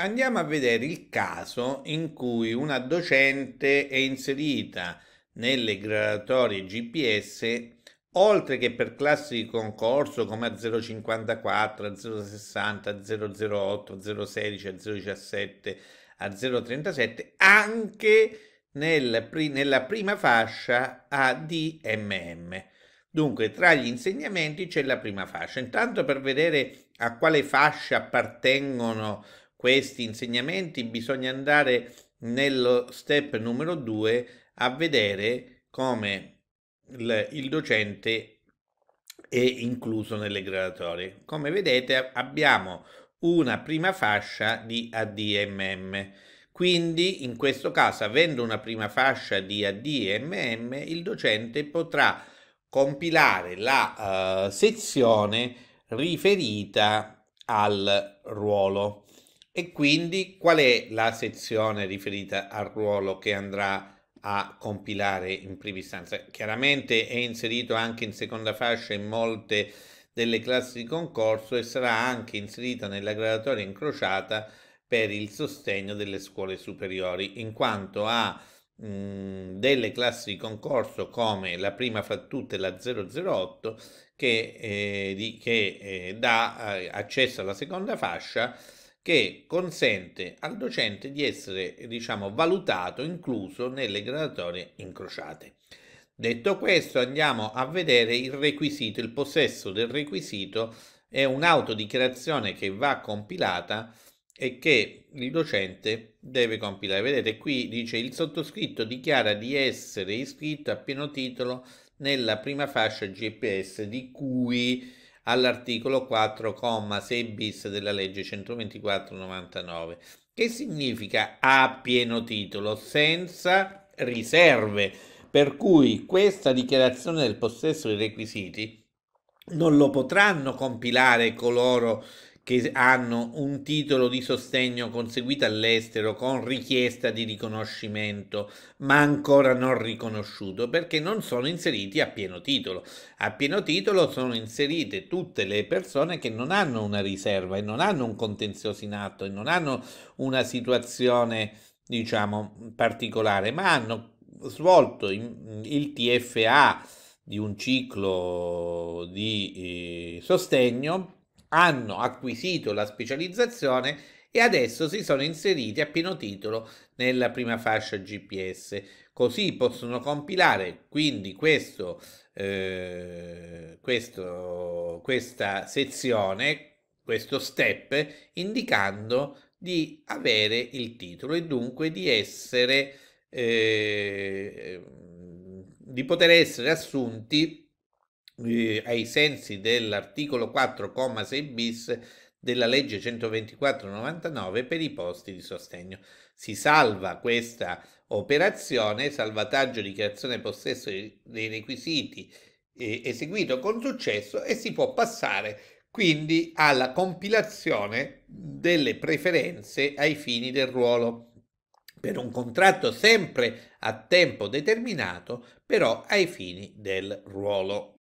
Andiamo a vedere il caso in cui una docente è inserita nelle graduatorie GPS oltre che per classi di concorso come a 054, a 060, a 008, a 016, a 017, a 037, anche nel, nella prima fascia ADMM. Dunque, tra gli insegnamenti c'è la prima fascia. Intanto per vedere a quale fascia appartengono questi insegnamenti bisogna andare nello step numero 2 a vedere come il, il docente è incluso nelle graduatorie. Come vedete abbiamo una prima fascia di ADMM. Quindi in questo caso avendo una prima fascia di ADMM il docente potrà compilare la uh, sezione riferita al ruolo. E quindi qual è la sezione riferita al ruolo che andrà a compilare in prima istanza? Chiaramente è inserito anche in seconda fascia in molte delle classi di concorso e sarà anche inserito nella graduatoria incrociata per il sostegno delle scuole superiori, in quanto ha mh, delle classi di concorso come la prima fra tutte la 008 che, eh, di, che eh, dà eh, accesso alla seconda fascia che consente al docente di essere diciamo, valutato incluso nelle graduatorie incrociate. Detto questo, andiamo a vedere il requisito, il possesso del requisito è un'autodichiarazione che va compilata e che il docente deve compilare. Vedete qui dice il sottoscritto dichiara di essere iscritto a pieno titolo nella prima fascia GPS di cui all'articolo 4,6 bis della legge 124-99, che significa a pieno titolo, senza riserve, per cui questa dichiarazione del possesso dei requisiti non lo potranno compilare coloro che che hanno un titolo di sostegno conseguito all'estero con richiesta di riconoscimento, ma ancora non riconosciuto, perché non sono inseriti a pieno titolo. A pieno titolo sono inserite tutte le persone che non hanno una riserva e non hanno un contenzioso in atto e non hanno una situazione, diciamo, particolare, ma hanno svolto il TFA di un ciclo di eh, sostegno hanno acquisito la specializzazione e adesso si sono inseriti a pieno titolo nella prima fascia GPS. Così possono compilare quindi questo, eh, questo, questa sezione, questo step, indicando di avere il titolo e dunque di essere eh, di poter essere assunti eh, ai sensi dell'articolo 4,6 bis della legge 124-99 per i posti di sostegno. Si salva questa operazione, salvataggio di creazione possesso dei requisiti eh, eseguito con successo e si può passare quindi alla compilazione delle preferenze ai fini del ruolo per un contratto sempre a tempo determinato, però ai fini del ruolo.